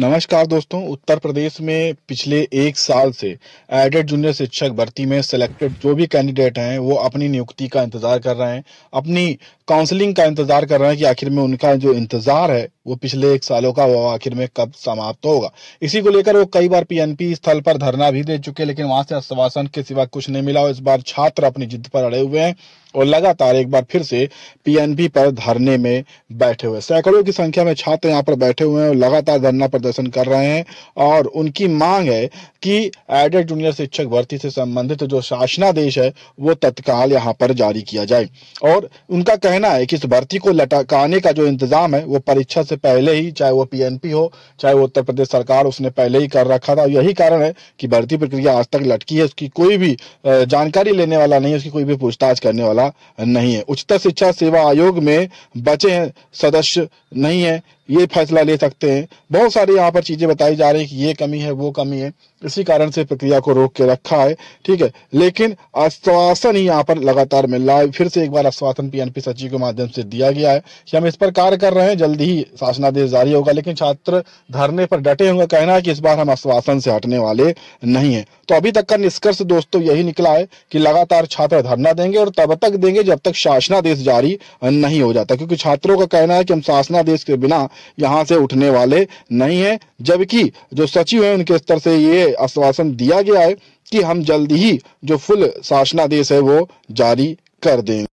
नमस्कार दोस्तों उत्तर प्रदेश में पिछले एक साल से एडेड जूनियर शिक्षक भर्ती में सिलेक्टेड जो भी कैंडिडेट हैं वो अपनी नियुक्ति का इंतज़ार कर रहे हैं अपनी काउंसलिंग का इंतज़ार कर रहे हैं कि आखिर में उनका जो इंतज़ार है वो पिछले एक सालों का वो आखिर में कब समाप्त तो होगा इसी को लेकर वो कई बार पीएनपी स्थल पर धरना भी दे चुके लेकिन वहां से आश्वासन के सिवा कुछ नहीं मिला और इस बार छात्र अपनी जिद पर अड़े हुए हैं और लगातार एक बार फिर से पीएनपी पर धरने में बैठे हुए सैकड़ों की संख्या में छात्र यहाँ पर बैठे हुए हैं और लगातार धरना प्रदर्शन कर रहे हैं और उनकी मांग है कि एडेड जूनियर शिक्षक भर्ती से संबंधित जो शासनादेश है वो तत्काल यहाँ पर जारी किया जाए और उनका कहना है कि इस भर्ती को लटकाने का जो इंतजाम है वो परीक्षा से पहले ही चाहे वो पीएनपी हो चाहे वो उत्तर प्रदेश सरकार उसने पहले ही कर रखा था यही कारण है कि भर्ती प्रक्रिया आज तक लटकी है उसकी कोई भी जानकारी लेने वाला नहीं है उसकी कोई भी पूछताछ करने वाला नहीं है उच्चतर शिक्षा सेवा आयोग में बचे सदस्य नहीं है ये फैसला ले सकते हैं बहुत सारी यहाँ पर चीज़ें बताई जा रही है कि ये कमी है वो कमी है इसी कारण से प्रक्रिया को रोक के रखा है ठीक है लेकिन आश्वासन ही यहाँ पर लगातार मिल रहा है फिर से एक बार आश्वासन पीएनपी सचिव के माध्यम से दिया गया है कि हम इस पर कार्य कर रहे हैं जल्दी ही शासनादेश जारी होगा लेकिन छात्र धरने पर डटे हुए कहना है कि इस बार हम आश्वासन से हटने वाले नहीं है तो अभी तक का निष्कर्ष दोस्तों यही निकला है कि लगातार छात्र धरना देंगे और तब तक देंगे जब तक शासनादेश जारी नहीं हो जाता क्योंकि छात्रों का कहना है कि हम शासनादेश के बिना यहाँ से उठने वाले नहीं है जबकि जो सचिव है उनके स्तर से ये आश्वासन दिया गया है कि हम जल्द ही जो फुल शासनादेश है वो जारी कर देंगे